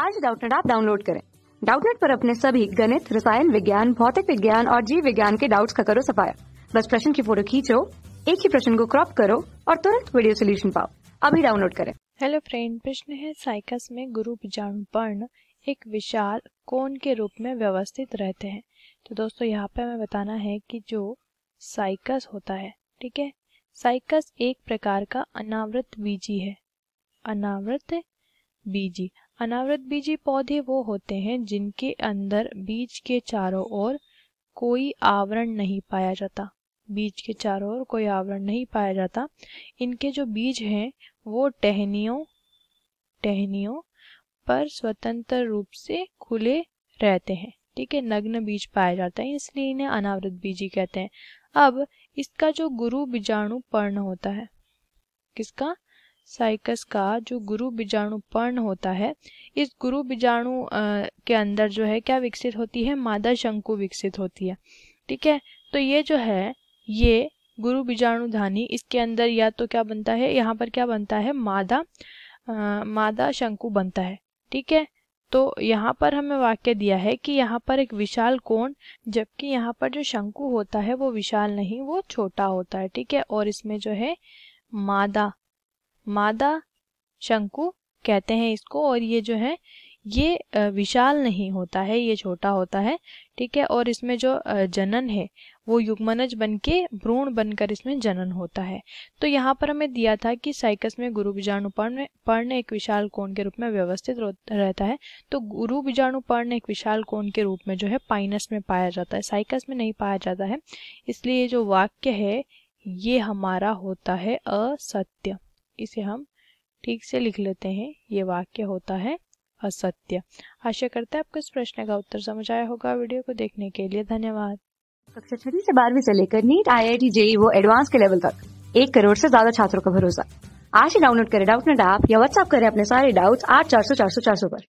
आज डाउटनेट आप डाउनलोड करें डाउटनेट पर अपने सभी गणित रसायन विज्ञान भौतिक विज्ञान और जीव विज्ञान के डाउट्स का करो सफाया बस प्रश्न की फोटो खींचो एक ही प्रश्न को क्रॉप करो और तुरंत वीडियो सोल्यूशन पाओ अभी डाउनलोड करें हेलो फ्रेंड प्रश्न है साइकस में गुरु बीजाणु पर्ण एक विशाल कोण के रूप में व्यवस्थित रहते हैं तो दोस्तों यहाँ पे हमें बताना है कि जो साइकस होता है ठीक है साइकस एक प्रकार का अनावृत बीजी है अनावृत बीजी बीजी पौधे वो होते हैं जिनके अंदर बीज के चारों ओर कोई आवरण नहीं पाया जाता बीज के चारों ओर कोई आवरण नहीं पाया जाता इनके जो बीज हैं वो टहनियों टहनियों पर स्वतंत्र रूप से खुले रहते हैं ठीक है नग्न बीज पाए जाते हैं इसलिए इन्हें अनावृत बीजी कहते हैं अब इसका जो गुरु बीजाणु पर्ण होता है किसका साइकस का जो गुरु बीजाणु पर्ण होता है इस गुरु बीजाणु के अंदर जो है क्या विकसित होती है मादा शंकु विकसित होती है ठीक है तो ये जो है ये गुरु बीजाणुधानी इसके अंदर या तो क्या बनता है यहाँ पर क्या बनता है मादा आ, मादा शंकु बनता है ठीक है तो यहाँ पर हमें वाक्य दिया है कि यहाँ पर एक विशाल कोण जबकि यहाँ पर जो शंकु होता है वो विशाल नहीं वो छोटा होता है ठीक है और इसमें जो है मादा मादा शंकु कहते हैं इसको और ये जो है ये विशाल नहीं होता है ये छोटा होता है ठीक है और इसमें जो जनन है वो युग्मनज बन के भ्रूण बनकर इसमें जनन होता है तो यहाँ पर हमें दिया था कि साइकस में गुरु बीजाणु पर्ण पर्ण एक विशाल कोण के रूप में व्यवस्थित रहता है तो गुरु बीजाणु पर्ण एक विशाल कोण के रूप में जो है पाइनस में पाया जाता है साइकस में नहीं पाया जाता है इसलिए जो वाक्य है ये हमारा होता है असत्य इसे हम ठीक से लिख लेते हैं ये वाक्य होता है असत्य आशा करते हैं आपको इस प्रश्न का उत्तर समझ आया होगा वीडियो को देखने के लिए धन्यवाद कक्षा छठी से बारहवीं से लेकर NEET I I T JEE वो एडवांस के लेवल तक एक करोड़ से ज्यादा छात्रों का भरोसा आज ही डाउनलोड करें डाउट नेट ऐप या व्हाट्सअप करें अपने सारे डाउट्स आठ चार सौ चार सौ चार सौ पर